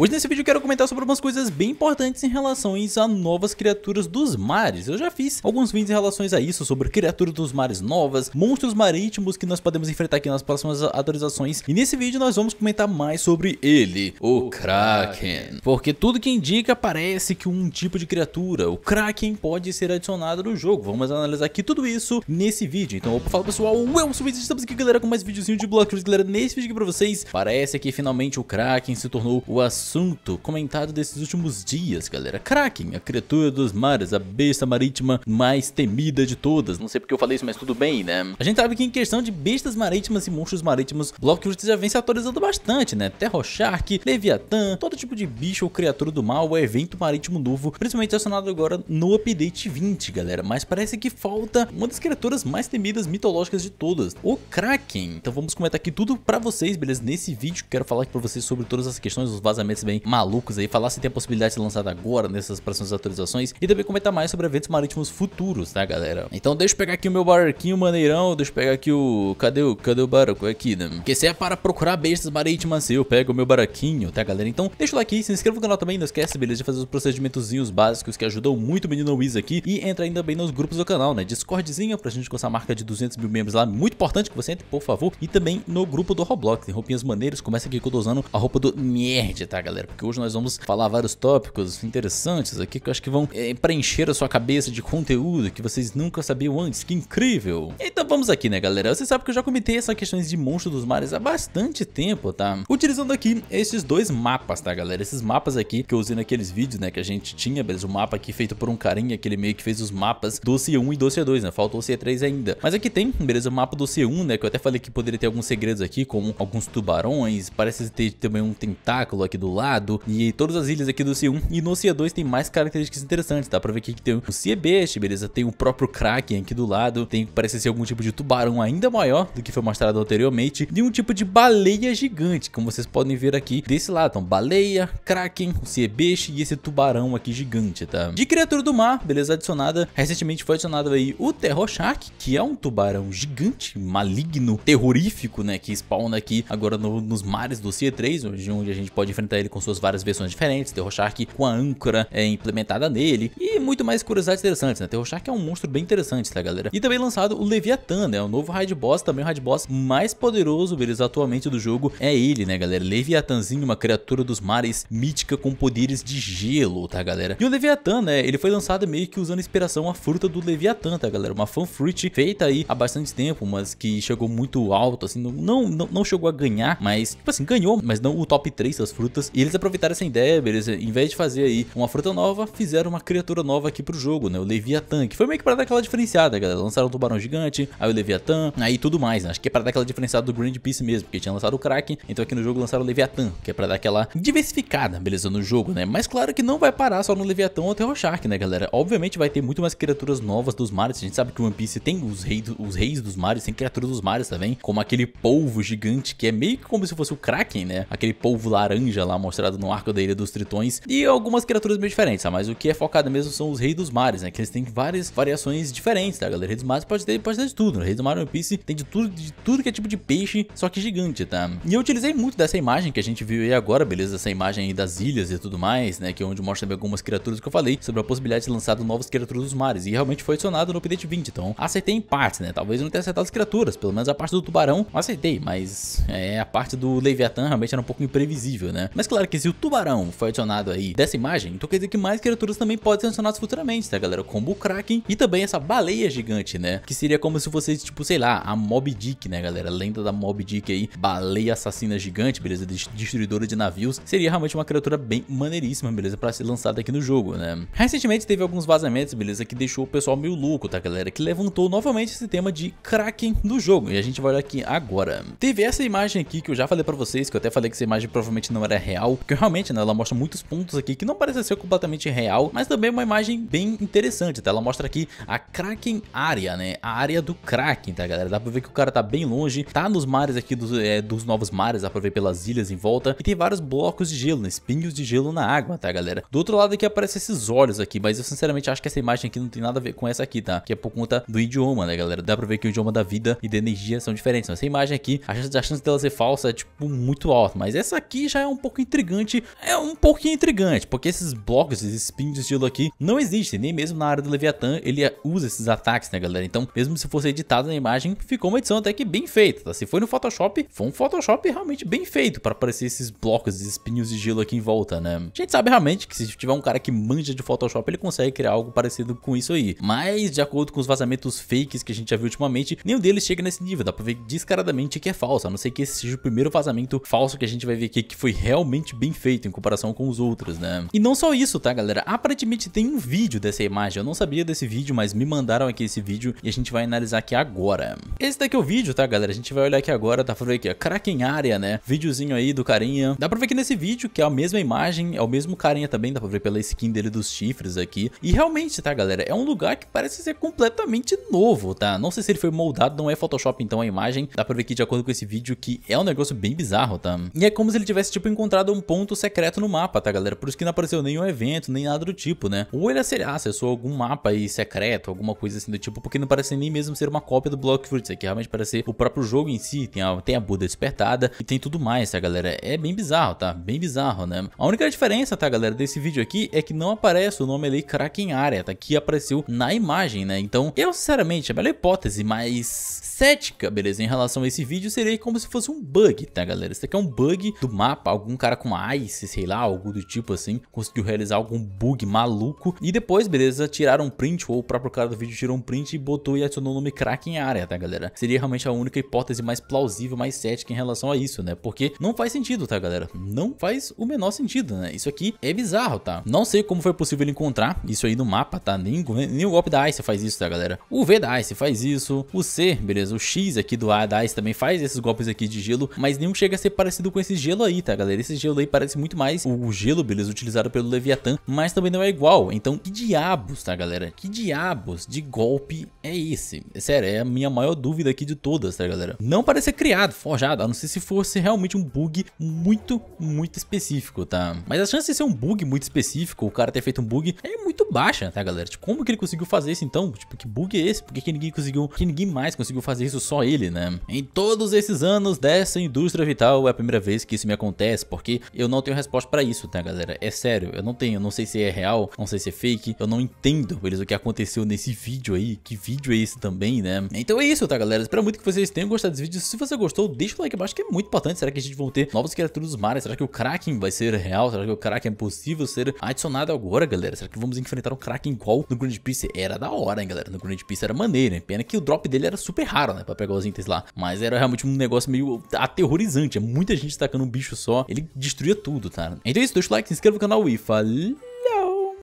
Hoje nesse vídeo eu quero comentar sobre algumas coisas bem importantes em relação a novas criaturas dos mares. Eu já fiz alguns vídeos em relação a isso, sobre criaturas dos mares novas, monstros marítimos que nós podemos enfrentar aqui nas próximas atualizações. E nesse vídeo nós vamos comentar mais sobre ele, o, Kraken. Porque tudo que indica parece que um tipo de criatura, o Kraken, pode ser adicionado no jogo. Vamos analisar aqui tudo isso nesse vídeo. Então fala pessoal, eu sou o estamos aqui galera com mais videozinho de Block Galera, nesse vídeo aqui pra vocês, parece que finalmente o Kraken se tornou o assunto assunto comentado desses últimos dias, galera. Kraken, a criatura dos mares, a besta marítima mais temida de todas. Não sei porque eu falei isso, mas tudo bem, né? A gente sabe que em questão de bestas marítimas e monstros marítimos, Blockroot já vem se atualizando bastante, né? Shark, Leviathan, todo tipo de bicho ou criatura do mal é evento marítimo novo, principalmente acionado agora no update 20, galera. Mas parece que falta uma das criaturas mais temidas mitológicas de todas, o Kraken. Então vamos comentar aqui tudo pra vocês, beleza? Nesse vídeo quero falar aqui pra vocês sobre todas as questões, os vazamentos lançamentos bem malucos aí, falar se tem a possibilidade de ser lançado agora nessas próximas atualizações e também comentar mais sobre eventos marítimos futuros, tá galera? Então deixa eu pegar aqui o meu barquinho maneirão, deixa eu pegar aqui o... cadê o, cadê o barco? É aqui, né? Porque se é para procurar bestas marítimas, eu pego o meu barquinho, tá galera? Então deixa o like, se inscreva no canal também, não esquece, beleza, de fazer os procedimentozinhos básicos que ajudam muito o menino Wiz aqui e entra ainda bem nos grupos do canal, né? Discordzinho pra gente com essa marca de 200 mil membros lá, muito importante que você entre, por favor, e também no grupo do Roblox, tem roupinhas maneiras, começa aqui que eu tô usando a roupa do nerd, tá galera? Porque hoje nós vamos falar vários tópicos interessantes aqui que eu acho que vão é, preencher a sua cabeça de conteúdo que vocês nunca sabiam antes. Que incrível! Então vamos aqui, né, galera? Você sabe que eu já comentei essas questões de monstro dos mares há bastante tempo, tá? Utilizando aqui esses dois mapas, tá, galera? Esses mapas aqui que eu usei naqueles vídeos, né, que a gente tinha, beleza? O um mapa aqui feito por um carinha que ele meio que fez os mapas do C1 e do C2, né? Faltou o C3 ainda. Mas aqui tem, beleza? O mapa do C1, né? Que eu até falei que poderia ter alguns segredos aqui, como alguns tubarões. Parece ter também um tentáculo aqui do lado e todas as ilhas aqui do C1. E no C2 tem mais características interessantes, dá pra ver aqui que tem o Ciebeste, beleza? Tem o próprio Kraken aqui do lado, tem parece ser algum tipo de tubarão ainda maior do que foi mostrado anteriormente e um tipo de baleia gigante, como vocês podem ver aqui desse lado. Então, baleia, Kraken, o Ciebeste e esse tubarão aqui gigante, tá? De criatura do mar, beleza? Adicionada, recentemente foi adicionado aí o Terror Shark, que é um tubarão gigante, maligno, terrorífico, né? Que spawna aqui agora no, nos mares do C3, onde a gente pode enfrentar ele com suas várias versões diferentes, Terrorchark com a âncora é, implementada nele e muito mais curiosidades interessantes, né? Terrorchark é um monstro bem interessante, tá galera? E também lançado o Leviathan, né? O novo Raid Boss, também o Raid Boss mais poderoso, deles atualmente do jogo é ele, né galera? Leviathanzinho, uma criatura dos mares mítica com poderes de gelo, tá galera? E o Leviathan, né? Ele foi lançado meio que usando inspiração à fruta do Leviathan, tá galera? Uma fanfruit feita aí há bastante tempo, mas que chegou muito alto, assim, não, não, não chegou a ganhar, mas, tipo assim, ganhou, mas não o top 3 das frutas e eles aproveitaram essa ideia, beleza? Em vez de fazer aí uma fruta nova, fizeram uma criatura nova aqui pro jogo, né? O Leviathan, que foi meio que pra dar aquela diferenciada, galera. Lançaram o Tubarão Gigante, aí o Leviathan, aí tudo mais, né? Acho que é pra dar aquela diferenciada do Grand Peace mesmo, porque tinha lançado o Kraken, então aqui no jogo lançaram o Leviathan, que é pra dar aquela diversificada, beleza? No jogo, né? Mas claro que não vai parar só no Leviathan ou o Shark, né, galera? Obviamente vai ter muito mais criaturas novas dos mares. A gente sabe que o One Piece tem os reis, os reis dos mares, tem criaturas dos mares também, como aquele polvo gigante, que é meio que como se fosse o Kraken, né? Aquele polvo laranja lá, mostrado no arco da Ilha dos Tritões, e algumas criaturas meio diferentes, tá? mas o que é focado mesmo são os Reis dos Mares, né? Que eles têm várias variações diferentes, tá galera? Reis dos Mares pode ter, pode ter de tudo, né? Reis do Mar One Piece tem de tudo, de tudo que é tipo de peixe, só que gigante, tá? E eu utilizei muito dessa imagem que a gente viu aí agora, beleza? Essa imagem aí das ilhas e tudo mais, né? Que é onde mostra também algumas criaturas que eu falei sobre a possibilidade de lançar novas criaturas dos mares, e realmente foi adicionado no update 20, então acertei em parte, né? Talvez eu não tenha acertado as criaturas, pelo menos a parte do tubarão acertei, mas é, a parte do Leviathan realmente era um pouco imprevisível, né? Mas claro que se o tubarão foi adicionado aí dessa imagem, então quer dizer que mais criaturas também podem ser adicionadas futuramente, tá galera? Como o Kraken e também essa baleia gigante, né? Que seria como se vocês, tipo, sei lá, a Mob Dick, né galera? Lenda da Mob Dick aí, baleia assassina gigante, beleza? Destruidora de navios, seria realmente uma criatura bem maneiríssima, beleza? Pra ser lançada aqui no jogo, né? Recentemente teve alguns vazamentos, beleza? Que deixou o pessoal meio louco, tá galera? Que levantou novamente esse tema de Kraken no jogo, e a gente vai olhar aqui agora. Teve essa imagem aqui que eu já falei pra vocês, que eu até falei que essa imagem provavelmente não era real, real, porque realmente, né, ela mostra muitos pontos aqui que não parece ser completamente real, mas também é uma imagem bem interessante, tá? Ela mostra aqui a Kraken área, né? A área do Kraken, tá, galera? Dá pra ver que o cara tá bem longe, tá nos mares aqui dos, é, dos novos mares, dá pra ver pelas ilhas em volta, e tem vários blocos de gelo, né? espinhos de gelo na água, tá, galera? Do outro lado aqui aparece esses olhos aqui, mas eu sinceramente acho que essa imagem aqui não tem nada a ver com essa aqui, tá? Que é por conta do idioma, né, galera? Dá pra ver que o idioma da vida e da energia são diferentes, essa imagem aqui, a chance, a chance dela ser falsa é, tipo, muito alta, mas essa aqui já é um pouco intrigante, é um pouquinho intrigante, porque esses blocos, esses spins de estilo aqui, não existem, nem mesmo na área do Leviathan ele é, usa esses ataques, né galera? Então, mesmo se fosse editado na imagem, ficou uma edição até que bem feita, tá? Se foi no Photoshop, foi um Photoshop realmente bem feito para aparecer esses blocos, esses espinhos de gelo aqui em volta, né? A gente sabe realmente que se tiver um cara que manja de Photoshop, ele consegue criar algo parecido com isso aí. Mas, de acordo com os vazamentos fakes que a gente já viu ultimamente, nenhum deles chega nesse nível, dá pra ver descaradamente que é falso, a não ser que esse seja o primeiro vazamento falso que a gente vai ver aqui, que foi realmente realmente bem feito em comparação com os outros, né? E não só isso, tá, galera? Aparentemente tem um vídeo dessa imagem. Eu não sabia desse vídeo, mas me mandaram aqui esse vídeo e a gente vai analisar aqui agora. Esse daqui é o vídeo, tá, galera? A gente vai olhar aqui agora, tá falando aqui, ó, Kraken área, né? Videozinho aí do carinha. Dá pra ver aqui nesse vídeo, que é a mesma imagem, é o mesmo carinha também, dá pra ver pela skin dele dos chifres aqui. E realmente, tá, galera? É um lugar que parece ser completamente novo, tá? Não sei se ele foi moldado, não é Photoshop então a imagem. Dá pra ver aqui de acordo com esse vídeo que é um negócio bem bizarro, tá? E é como se ele tivesse, tipo, encontrado um ponto secreto no mapa, tá galera? Por isso que não apareceu nenhum evento, nem nada do tipo, né? Ou ele é acessou ah, algum mapa aí secreto, alguma coisa assim do tipo, porque não parece nem mesmo ser uma cópia do Block Fruits aqui, realmente parece ser o próprio jogo em si, tem a, tem a Buda despertada e tem tudo mais, tá galera? É bem bizarro, tá? Bem bizarro, né? A única diferença, tá galera, desse vídeo aqui é que não aparece o nome ali Kraken Area, tá? Que apareceu na imagem, né? Então, eu sinceramente, a melhor hipótese mais cética, beleza, em relação a esse vídeo seria como se fosse um bug, tá galera? Isso aqui é um bug do mapa, algum cara cara com Ice, sei lá, algo do tipo assim, conseguiu realizar algum bug maluco. E depois, beleza, tiraram um print, ou o próprio cara do vídeo tirou um print e botou e adicionou o nome crack em área, tá galera? Seria realmente a única hipótese mais plausível, mais cética em relação a isso, né? Porque não faz sentido, tá galera? Não faz o menor sentido, né? Isso aqui é bizarro, tá? Não sei como foi possível encontrar isso aí no mapa, tá? Nem, nem o golpe da Ice faz isso, tá galera? O V da Ice faz isso, o C, beleza, o X aqui do A da Ice também faz esses golpes aqui de gelo, mas nenhum chega a ser parecido com esse gelo aí, tá galera? Esse gelo aí parece muito mais o gelo, beleza, utilizado pelo Leviatã, mas também não é igual. Então, que diabos, tá, galera? Que diabos de golpe é esse? É sério, é a minha maior dúvida aqui de todas, tá, galera? Não parece ser criado, forjado, a não ser se fosse realmente um bug muito, muito específico, tá? Mas a chance de ser um bug muito específico, o cara ter feito um bug, é muito baixa, tá, galera? Tipo, como que ele conseguiu fazer isso então? Tipo, que bug é esse? Por que, que ninguém conseguiu, que ninguém mais conseguiu fazer isso, só ele, né? Em todos esses anos dessa indústria vital, é a primeira vez que isso me acontece, porque aqui. Eu não tenho resposta para isso, tá, galera? É sério, eu não tenho. Eu não sei se é real, não sei se é fake. Eu não entendo, eles o que aconteceu nesse vídeo aí. Que vídeo é esse também, né? Então é isso, tá, galera? Espero muito que vocês tenham gostado desse vídeo. Se você gostou, deixa o like abaixo que é muito importante. Será que a gente vão ter novas criaturas dos mares? Será que o Kraken vai ser real? Será que o Kraken é possível ser adicionado agora, galera? Será que vamos enfrentar um Kraken igual no Grand Piece? Era da hora, hein, galera? No Grand Piece era maneiro, hein? Pena que o drop dele era super raro, né? Pra pegar os itens lá. Mas era realmente um negócio meio aterrorizante. é Muita gente tacando um bicho só. Ele destruía tudo, tá? Então é isso, deixa o like, se inscreva no canal e falei...